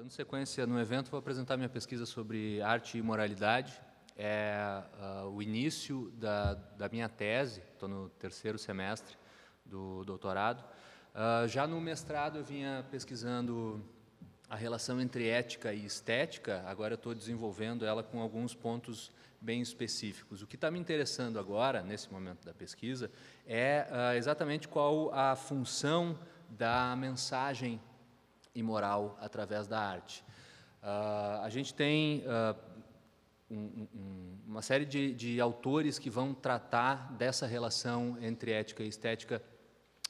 Dando sequência no evento, vou apresentar minha pesquisa sobre arte e moralidade. É uh, o início da, da minha tese, estou no terceiro semestre do doutorado. Uh, já no mestrado, eu vinha pesquisando a relação entre ética e estética, agora estou desenvolvendo ela com alguns pontos bem específicos. O que está me interessando agora, nesse momento da pesquisa, é uh, exatamente qual a função da mensagem e moral através da arte. Uh, a gente tem uh, um, um, uma série de, de, autores que vão tratar dessa relação entre ética e estética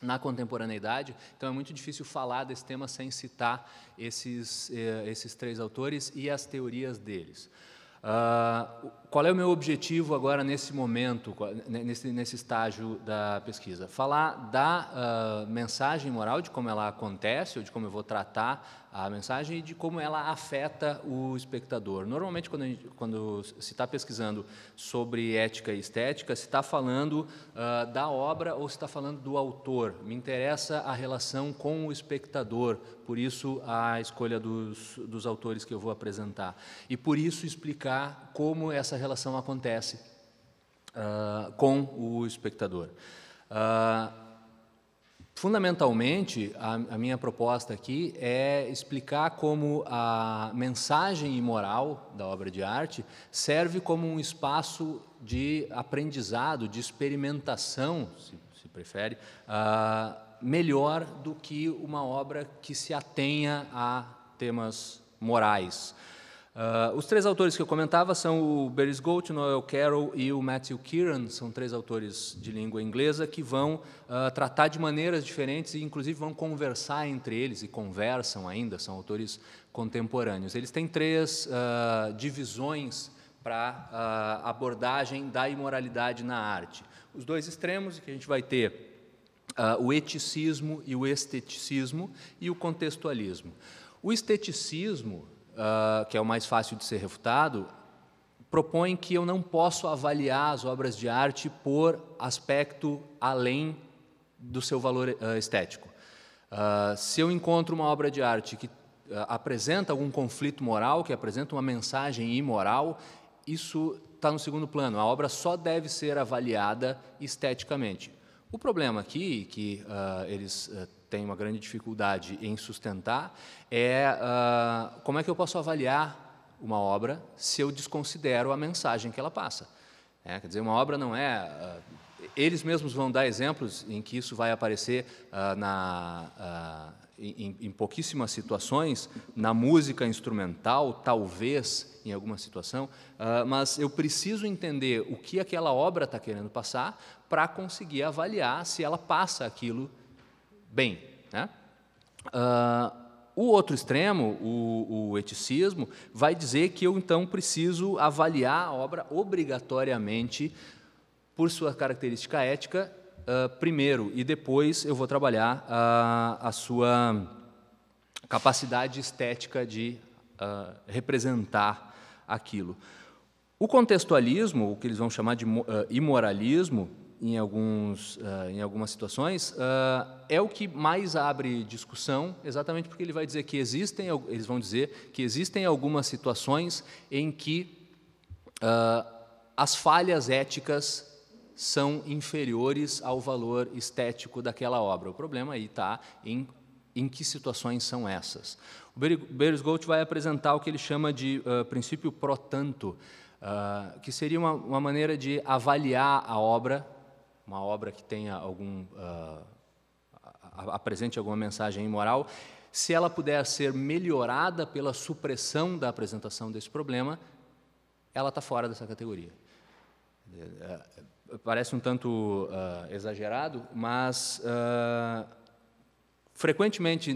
na contemporaneidade, então é muito difícil falar desse tema sem citar esses, eh, esses três autores e as teorias deles. Uh, qual é o meu objetivo agora nesse momento, nesse, nesse estágio da pesquisa? Falar da uh, mensagem moral, de como ela acontece, ou de como eu vou tratar a mensagem e de como ela afeta o espectador. Normalmente, quando, gente, quando se está pesquisando sobre ética e estética, se está falando uh, da obra ou se está falando do autor. Me interessa a relação com o espectador, por isso a escolha dos, dos autores que eu vou apresentar. E por isso explicar como essa relação acontece uh, com o espectador. Uh, fundamentalmente, a, a, minha proposta aqui é explicar como a mensagem e moral da obra de arte serve como um espaço de aprendizado, de experimentação, se, se prefere, uh, melhor do que uma obra que se atenha a temas morais. Uh, os três autores que eu comentava são o Beres Gold, Noel Carroll e o Matthew Kieran, são três autores de língua inglesa que vão uh, tratar de maneiras diferentes e, inclusive, vão conversar entre eles e conversam ainda, são autores contemporâneos. Eles têm três uh, divisões para a abordagem da imoralidade na arte. Os dois extremos que a gente vai ter Uh, o eticismo e o esteticismo e o contextualismo. O esteticismo uh, que é o mais fácil de ser refutado, propõe que eu não posso avaliar as obras de arte por aspecto além do seu valor uh, estético. Uh, se eu encontro uma obra de arte que uh, apresenta algum conflito moral, que apresenta uma mensagem imoral, isso está no segundo plano. A obra só deve ser avaliada esteticamente. O problema aqui que eles eh, tem uma grande dificuldade em sustentar é uh, como é que eu posso avaliar uma obra se eu desconsidero a mensagem que ela passa. É, quer dizer, uma obra não é. Uh, eles mesmos vão dar exemplos em que isso vai aparecer uh, na, em, em, pouquíssimas situações, na música instrumental, talvez em alguma situação, mas eu preciso entender o que aquela obra está querendo passar para conseguir avaliar se ela passa aquilo bem. Né? Uh, o outro extremo, o, o, eticismo, vai dizer que eu então preciso avaliar a obra obrigatoriamente por sua característica ética uh, primeiro, e depois eu vou trabalhar uh, a sua capacidade estética de uh, representar aquilo. O contextualismo, o que eles vão chamar de imoralismo, em, alguns, uh, em algumas situações, uh, é o que mais abre discussão, exatamente porque ele vai dizer que existem, eles vão dizer que existem algumas situações em que uh, as falhas éticas são inferiores ao valor estético daquela obra. O problema aí está em em que situações são essas. O Beres Gold vai apresentar o que ele chama de uh, princípio pro tanto, uh, que seria uma, uma, maneira de avaliar a obra uma obra que tenha algum. Uh, apresente alguma mensagem imoral, se ela puder ser melhorada pela supressão da apresentação desse problema, ela está fora dessa categoria. É, é, parece um tanto uh, exagerado, mas. Uh, Frequentemente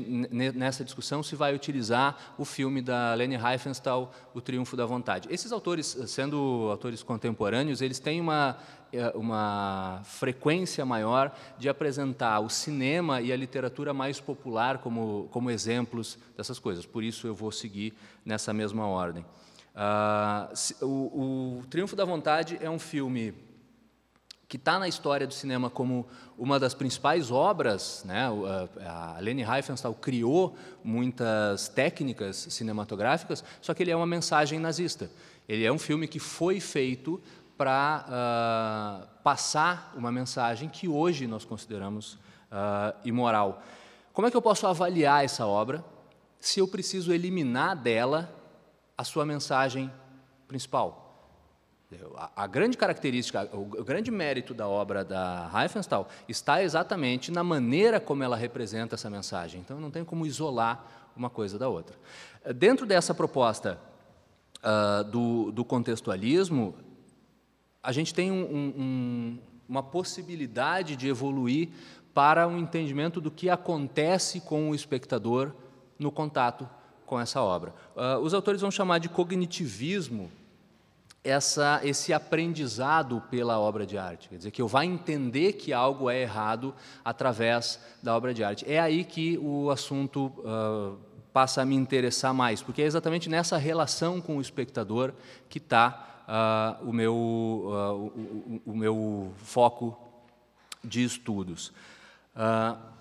nessa discussão se vai utilizar o filme da Leni Riefenstahl, O Triunfo da Vontade. Esses autores, eh, sendo autores contemporâneos, eles têm uma, eh, uma frequência maior de apresentar o cinema e a literatura mais popular como, como exemplos dessas coisas. Por isso eu vou seguir nessa mesma ordem. Uh, o, o Triunfo da Vontade é um filme que está na história do cinema como uma das principais obras, né? A Leni Riefenstahl criou muitas técnicas cinematográficas, só que ele é uma mensagem nazista. Ele é um filme que foi feito para uh, ah, passar uma mensagem que hoje nós consideramos uh, imoral. Como é que eu posso avaliar essa obra se eu preciso eliminar dela a sua mensagem principal? A, grande característica, o, grande mérito da obra da Riefenstahl está exatamente na maneira como ela representa essa mensagem. Então, não tem como isolar uma coisa da outra. Dentro dessa proposta uh, do, do, contextualismo, a gente tem um, um, uma possibilidade de evoluir para um entendimento do que acontece com o espectador no contato com essa obra. Uh, os autores vão chamar de cognitivismo essa, esse aprendizado pela obra de arte. Quer dizer, que eu vá entender que algo é errado através da obra de arte. É aí que o assunto uh, passa a me interessar mais, porque é exatamente nessa relação com o espectador que está uh, ah, o, meu, uh, o, o, o, meu foco de estudos. Uh,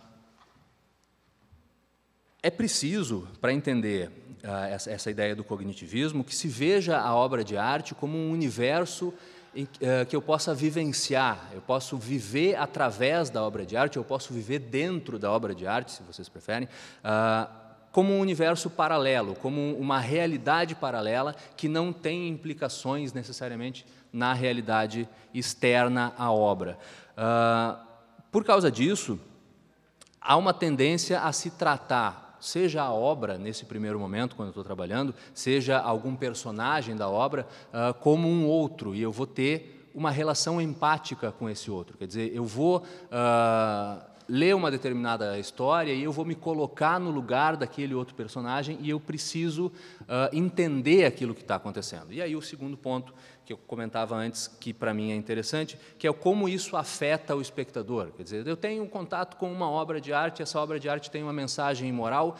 é preciso, para entender uh, essa, essa, ideia do cognitivismo, que se veja a obra de arte como um universo em, uh, que eu possa vivenciar, eu posso viver através da obra de arte, eu posso viver dentro da obra de arte, se vocês preferem, uh, como um universo paralelo, como uma realidade paralela que não tem implicações necessariamente na realidade externa à obra. Uh, por causa disso, há uma tendência a se tratar seja a obra, nesse primeiro momento, quando eu estou trabalhando, seja algum personagem da obra, uh, como um outro, e eu vou ter uma relação empática com esse outro. Quer dizer, eu vou uh, ler uma determinada história e eu vou me colocar no lugar daquele outro personagem e eu preciso uh, entender aquilo que está acontecendo. E aí o segundo ponto que eu comentava antes, que para mim é interessante, que é como isso afeta o espectador. Quer dizer, eu tenho um contato com uma obra de arte, essa obra de arte tem uma mensagem moral,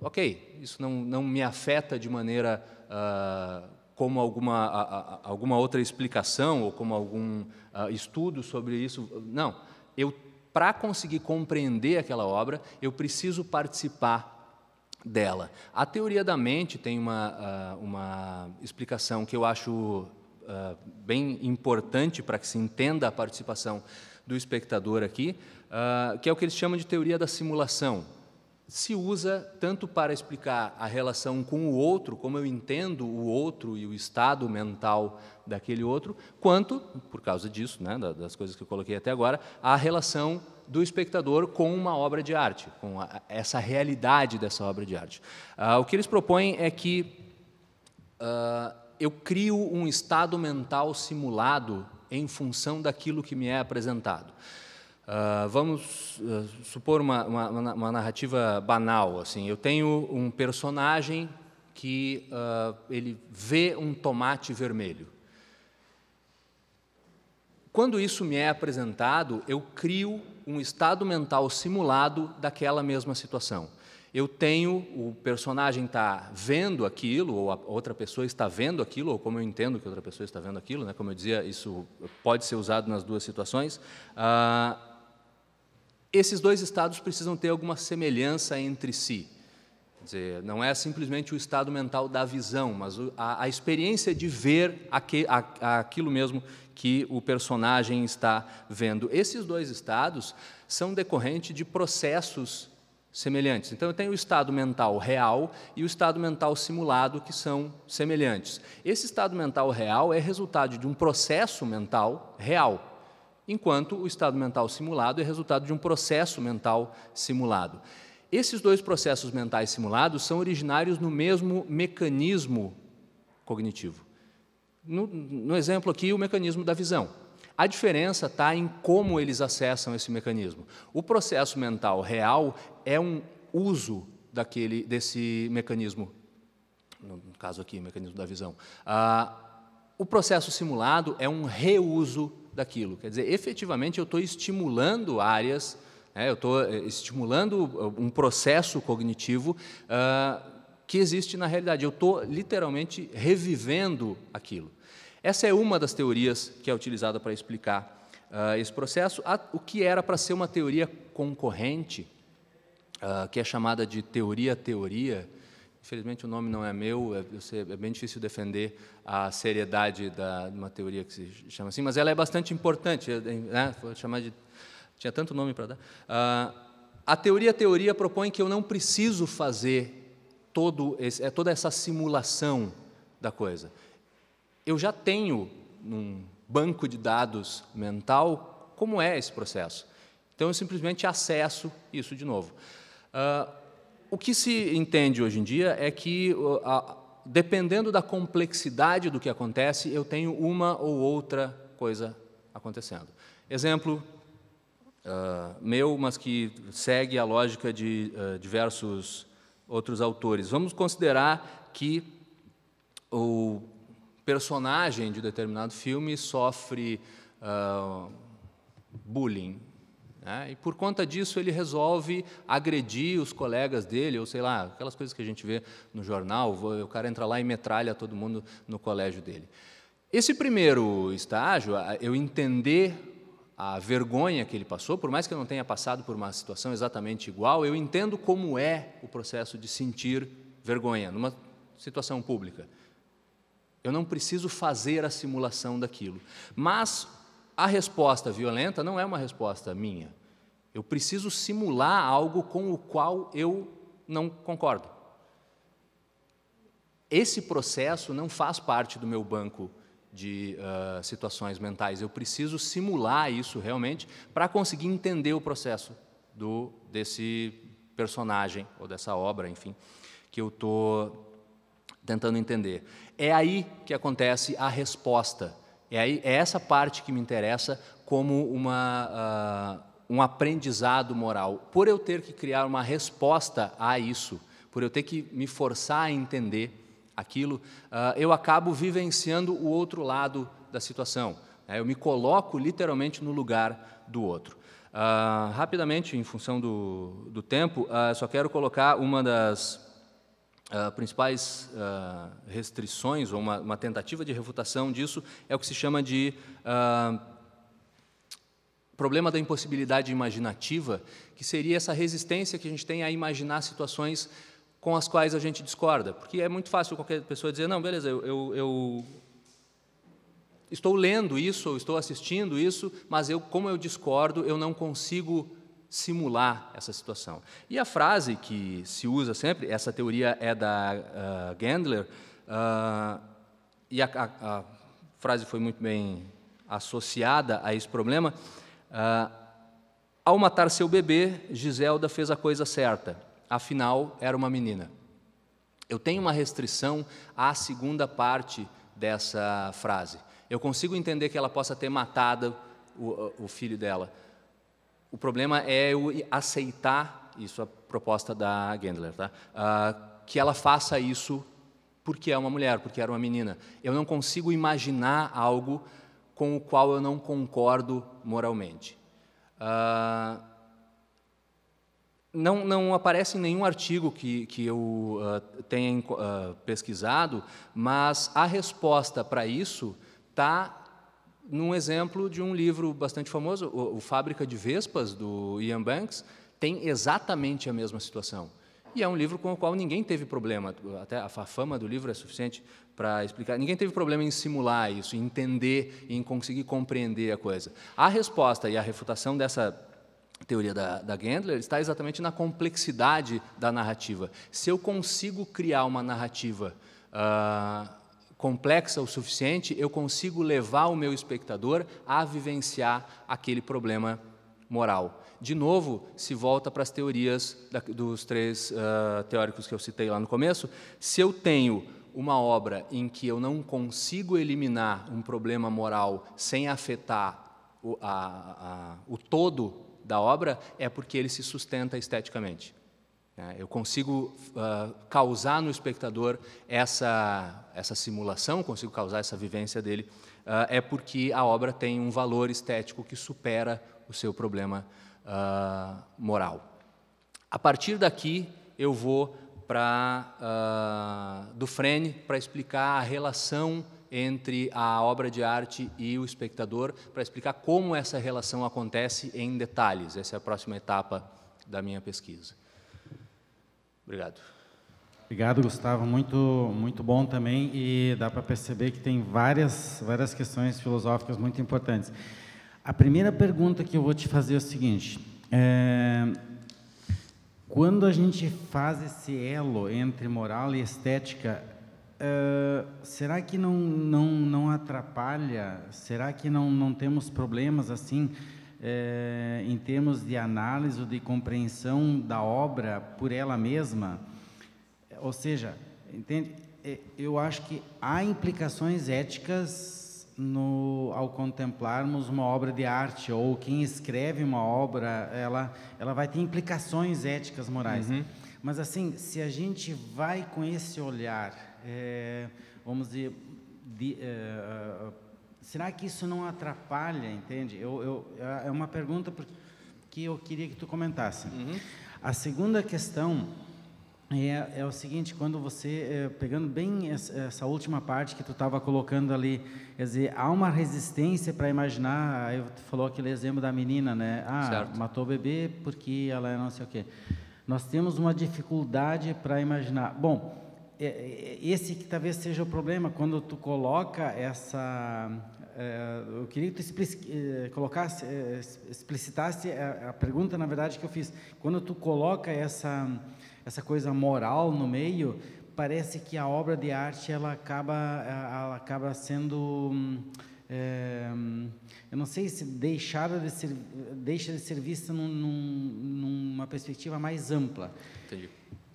ok, isso não, não me afeta de maneira uh, como alguma, a, a, alguma outra explicação ou como algum uh, estudo sobre isso. Não, eu para conseguir compreender aquela obra, eu preciso participar dela. A teoria da mente tem uma, ah, uma explicação que eu acho ah, bem importante para que se entenda a participação do espectador aqui, ah, que é o que eles chamam de teoria da simulação se usa tanto para explicar a relação com o outro, como eu entendo o outro e o estado mental daquele outro, quanto, por causa disso, né, das coisas que eu coloquei até agora, a relação do espectador com uma obra de arte, com a, essa realidade dessa obra de arte. Ah, o que eles propõem é que ah, eu crio um estado mental simulado em função daquilo que me é apresentado. Uh, vamos uh, supor uma, uma, uma, narrativa banal. Assim, eu tenho um personagem que uh, ele vê um tomate vermelho. Quando isso me é apresentado, eu crio um estado mental simulado daquela mesma situação. Eu tenho, o personagem está vendo aquilo, ou a outra pessoa está vendo aquilo, ou como eu entendo que outra pessoa está vendo aquilo, né? como eu dizia, isso pode ser usado nas duas situações. Uh, esses dois estados precisam ter alguma semelhança entre si. Quer dizer, não é simplesmente o estado mental da visão, mas a, a experiência de ver aque, a, aquilo mesmo que o personagem está vendo. Esses dois estados são decorrentes de processos semelhantes. Então, eu tenho o estado mental real e o estado mental simulado, que são semelhantes. Esse estado mental real é resultado de um processo mental real, enquanto o estado mental simulado é resultado de um processo mental simulado. Esses dois processos mentais simulados são originários no mesmo mecanismo cognitivo. No, no exemplo aqui, o mecanismo da visão. A diferença está em como eles acessam esse mecanismo. O processo mental real é um uso daquele, desse mecanismo, no caso aqui, mecanismo da visão. Ah, o processo simulado é um reuso daquilo. Quer dizer, efetivamente eu estou estimulando áreas, né, eu estou eh, estimulando eh, um processo cognitivo uh, que existe na realidade. Eu estou literalmente revivendo aquilo. Essa é uma das teorias que é utilizada para explicar uh, esse processo. A, o que era para ser uma teoria concorrente, uh, que é chamada de teoria-teoria, Infelizmente, o nome não é meu, é, é bem difícil defender a seriedade da, de uma teoria que se chama assim, mas ela é bastante importante. É, né? Vou chamar de. Tinha tanto nome para dar. Ah, a teoria a teoria propõe que eu não preciso fazer todo esse, é, toda essa simulação da coisa. Eu já tenho, num banco de dados mental, como é esse processo. Então, eu simplesmente acesso isso de novo. Uh, o que se entende hoje em dia é que, dependendo da complexidade do que acontece, eu tenho uma ou outra coisa acontecendo. Exemplo uh, meu, mas que segue a lógica de uh, diversos outros autores. Vamos considerar que o personagem de determinado filme sofre uh, bullying, né? E por conta disso ele resolve agredir os colegas dele, ou sei lá, aquelas coisas que a gente vê no jornal, o cara entra lá e metralha todo mundo no colégio dele. Esse primeiro estágio, eu entender a vergonha que ele passou, por mais que eu não tenha passado por uma situação exatamente igual, eu entendo como é o processo de sentir vergonha numa situação pública. Eu não preciso fazer a simulação daquilo. Mas a resposta violenta não é uma resposta minha. Eu preciso simular algo com o qual eu não concordo. Esse processo não faz parte do meu banco de uh, situações mentais. Eu preciso simular isso realmente para conseguir entender o processo do desse personagem ou dessa obra, enfim, que eu estou tentando entender. É aí que acontece a resposta é, aí, é essa parte que me interessa como uma, uh, um aprendizado moral. Por eu ter que criar uma resposta a isso, por eu ter que me forçar a entender aquilo, uh, eu acabo vivenciando o outro lado da situação. Né? Eu me coloco literalmente no lugar do outro. Uh, rapidamente, em função do, do tempo, só quero colocar uma das as ah, principais uh, restrições, ou uma, uma, tentativa de refutação disso, é o que se chama de uh, problema da impossibilidade imaginativa, que seria essa resistência que a gente tem a imaginar situações com as quais a gente discorda. Porque é muito fácil qualquer pessoa dizer: não, beleza, eu, eu, eu estou lendo isso, ou estou assistindo isso, mas eu, como eu discordo, eu não consigo simular essa situação. E a frase que se usa sempre, essa teoria é da uh, Gendler, uh, e a, a, a, frase foi muito bem associada a esse problema. Uh, ao matar seu bebê, Giselda fez a coisa certa, afinal, era uma menina. Eu tenho uma restrição à segunda parte dessa frase. Eu consigo entender que ela possa ter matado o, o filho dela o problema é eu aceitar isso, a proposta da Gendler, tá? Uh, que ela faça isso porque é uma mulher, porque era uma menina. Eu não consigo imaginar algo com o qual eu não concordo moralmente. Uh, não, não aparece em nenhum artigo que, que eu uh, tenha pesquisado, mas a resposta para isso está num exemplo de um livro bastante famoso, o, o Fábrica de Vespas, do Ian Banks, tem exatamente a mesma situação. E é um livro com o qual ninguém teve problema, até a fama do livro é suficiente para explicar. Ninguém teve problema em simular isso, em entender, em conseguir compreender a coisa. A resposta e a refutação dessa teoria da, da Gendler está exatamente na complexidade da narrativa. Se eu consigo criar uma narrativa. Uh, complexa o suficiente, eu consigo levar o meu espectador a vivenciar aquele problema moral. De novo, se volta para as teorias da, dos três uh, teóricos que eu citei lá no começo. Se eu tenho uma obra em que eu não consigo eliminar um problema moral sem afetar o, a, a, o todo da obra, é porque ele se sustenta esteticamente. É, eu consigo uh, causar no espectador essa, essa simulação, consigo causar essa vivência dele, uh, é porque a obra tem um valor estético que supera o seu problema uh, moral. A partir daqui, eu vou para uh, Dufresne para explicar a relação entre a obra de arte e o espectador, para explicar como essa relação acontece em detalhes. Essa é a próxima etapa da minha pesquisa. Obrigado. Obrigado, Gustavo. Muito, muito bom também. E dá para perceber que tem várias, várias questões filosóficas muito importantes. A primeira pergunta que eu vou te fazer é o seguinte: é, quando a gente faz esse elo entre moral e estética, é, será que não, não, não atrapalha? Será que não, não temos problemas assim? é, em termos de análise ou de compreensão da obra por ela mesma. Eh, ou seja, entende? Eh, eu acho que há implicações éticas no, ao contemplarmos uma obra de arte ou quem escreve uma obra, ela, ela vai ter implicações éticas morais. Uhum. Mas assim, se a gente vai com esse olhar, é, vamos dizer, de, será que isso não atrapalha, entende? Eu, eu, é uma pergunta que eu queria que tu comentasse. Uhum. A segunda questão é, é, o seguinte, quando você, é, pegando bem essa última parte que tu estava colocando ali, quer dizer, há uma resistência para imaginar, aí tu falou aquele exemplo da menina, né? Ah, certo. matou o bebê porque ela é não sei o quê. Nós temos uma dificuldade para imaginar. Bom, é, é, esse que talvez seja o problema quando tu coloca essa é, eu queria que tu é, colocasse, é, explicitasse a, pergunta, na verdade, que eu fiz. Quando tu coloca essa, essa coisa moral no meio, parece que a obra de arte ela acaba, ela acaba sendo. É, eu não sei se deixada de ser, deixa de ser vista num, num, numa perspectiva mais ampla. Entendi.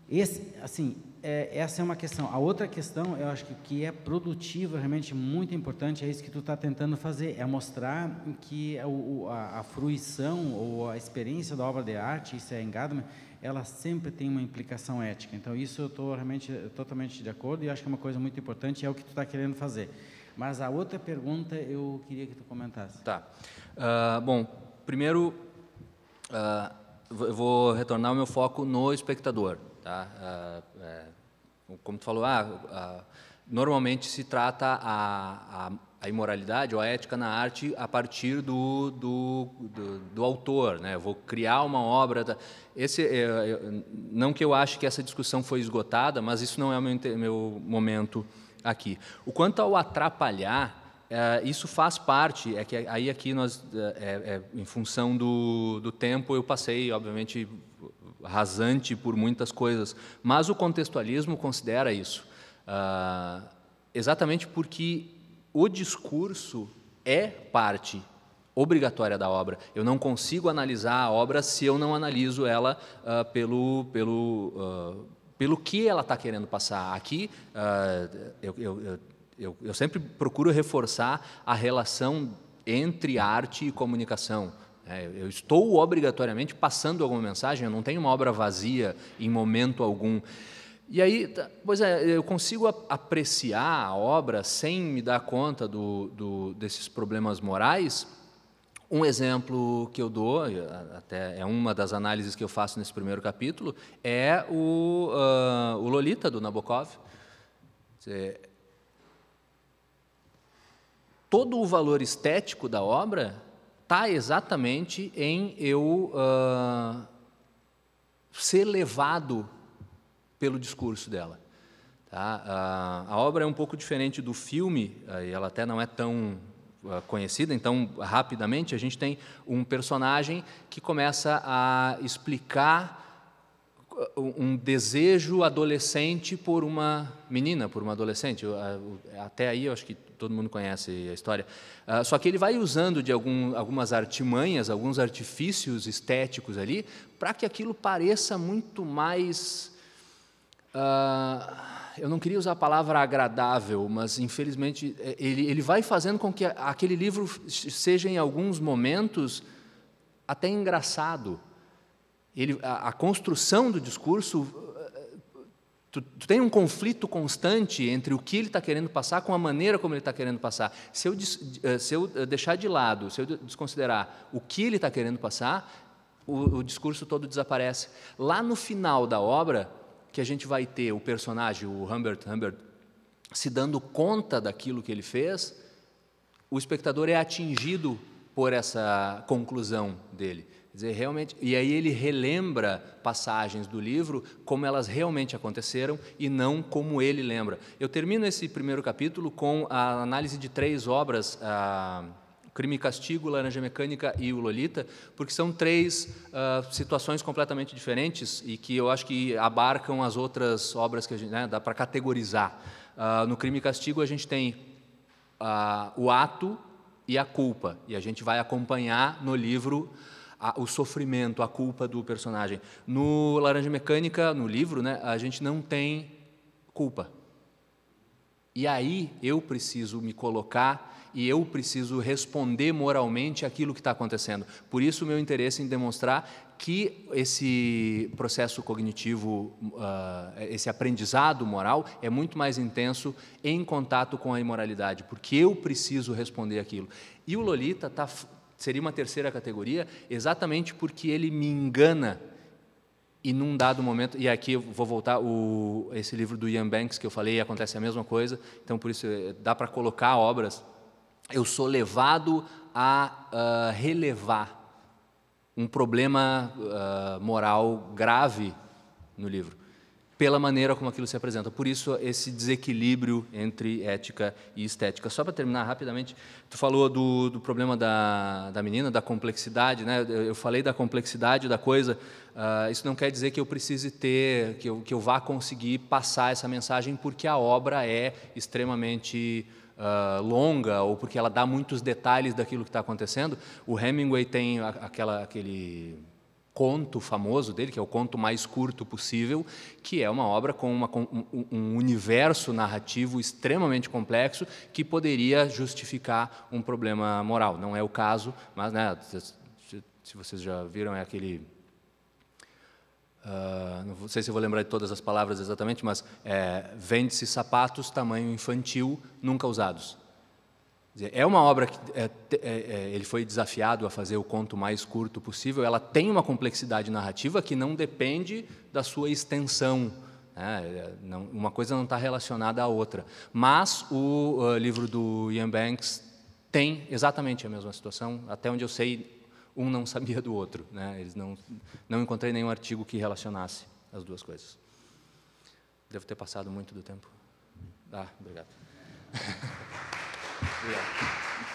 Esse, assim, é, essa é uma questão. A outra questão, eu acho que, que é produtiva, realmente muito importante, é isso que tu está tentando fazer, é mostrar que é o, a, a, fruição ou a experiência da obra de arte, isso é engadamento, ela sempre tem uma implicação ética. Então, isso eu estou realmente totalmente de acordo e acho que é uma coisa muito importante, é o que tu está querendo fazer. Mas a outra pergunta eu queria que tu comentasse. Tá. Uh, bom, primeiro, uh, eu vou retornar o meu foco no espectador Tá? Ah, é, como tu falou, ah, ah, normalmente se trata a, a, a, imoralidade ou a ética na arte a partir do, do, do, do autor. Né? vou criar uma obra. Da, esse, é, não que eu ache que essa discussão foi esgotada, mas isso não é o meu, meu momento aqui. O quanto ao atrapalhar, é, isso faz parte, é que aí aqui nós, é, é, é em função do, do tempo, eu passei, obviamente, rasante por muitas coisas, mas o contextualismo considera isso, ah, exatamente porque o discurso é parte obrigatória da obra. Eu não consigo analisar a obra se eu não analiso ela ah, pelo pelo ah, pelo que ela está querendo passar. Aqui, eu, eu, eu, eu sempre procuro reforçar a relação entre arte e comunicação. É, eu estou obrigatoriamente passando alguma mensagem, eu não tenho uma obra vazia em momento algum. E aí, tá, pois é, eu consigo apreciar a obra sem me dar conta do, do, desses problemas morais. Um exemplo que eu dou, até é uma das análises que eu faço nesse primeiro capítulo, é o, uh, o Lolita, do Nabokov. todo o valor estético da obra está exatamente em eu uh, ser levado pelo discurso dela. Tá? Uh, a obra é um pouco diferente do filme, uh, e ela até não é tão conhecida, então, rapidamente, a gente tem um personagem que começa a explicar um desejo adolescente por uma menina, por uma adolescente. Até aí eu acho que todo mundo conhece a história. Ah, só que ele vai usando de algum, algumas artimanhas, alguns artifícios estéticos ali, para que aquilo pareça muito mais. Uh, eu não queria usar a palavra agradável, mas infelizmente é, ele, ele vai fazendo com que aquele livro seja em alguns momentos até engraçado ele, a, a construção do discurso, eh, tu, tu tem um conflito constante entre o que ele está querendo passar com a maneira como ele está querendo passar. Se eu, eh, se eu eh, deixar de lado, se eu desconsiderar o que ele está querendo passar, o, o, discurso todo desaparece. Lá no final da obra, que a gente vai ter o personagem, o Humbert Humbert, se dando conta daquilo que ele fez, o espectador é atingido por essa conclusão dele dizer, realmente, e aí ele relembra passagens do livro como elas realmente aconteceram e não como ele lembra. Eu termino esse primeiro capítulo com a análise de três obras. a ah, Crime e Castigo, Laranja Mecânica e o Lolita, porque são três uh, situações completamente diferentes e que eu acho que abarcam as outras obras que a gente né, dá para categorizar. Uh, no Crime e Castigo a gente tem uh, o ato e a culpa, e a gente vai acompanhar no livro a, o sofrimento, a culpa do personagem. No Laranja Mecânica, no livro, né, a gente não tem culpa. E aí eu preciso me colocar e eu preciso responder moralmente aquilo que está acontecendo. Por isso, o meu interesse em demonstrar que esse processo cognitivo, ah, esse aprendizado moral, é muito mais intenso em contato com a imoralidade, porque eu preciso responder aquilo. E o Lolita está Seria uma terceira categoria, exatamente porque ele me engana e num dado momento, e aqui eu vou voltar o, esse livro do Ian Banks que eu falei, acontece a mesma coisa, então por isso eh, dá para colocar obras. Eu sou levado a uh, relevar um problema uh, moral grave no livro pela maneira como aquilo se apresenta. Por isso, esse desequilíbrio entre ética e estética. Só para terminar rapidamente, tu falou do, do problema da, da menina, da complexidade, né? eu falei da complexidade da coisa, uh, isso não quer dizer que eu precise ter, que eu, que eu vá conseguir passar essa mensagem porque a obra é extremamente Uh, longa ou porque ela dá muitos detalhes daquilo que está acontecendo. O Hemingway tem aquela, aquele conto famoso dele, que é o conto mais curto possível, que é uma obra com uma, um, um universo narrativo extremamente complexo que poderia justificar um problema moral. Não é o caso, mas né, se vocês já viram, é aquele Uh, não sei se vou lembrar de todas as palavras exatamente, mas é, vende-se sapatos tamanho infantil nunca usados. É uma obra que é, é, é, ele foi desafiado a fazer o conto mais curto possível. Ela tem uma complexidade narrativa que não depende da sua extensão. Né? É, não, uma coisa não está relacionada à outra. Mas o uh, livro do Ian Banks tem exatamente a mesma situação. Até onde eu sei, um não sabia do outro. Né? Eles não, não encontrei nenhum artigo que relacionasse as duas coisas. Devo ter passado muito do tempo. Ah, obrigado. Yeah.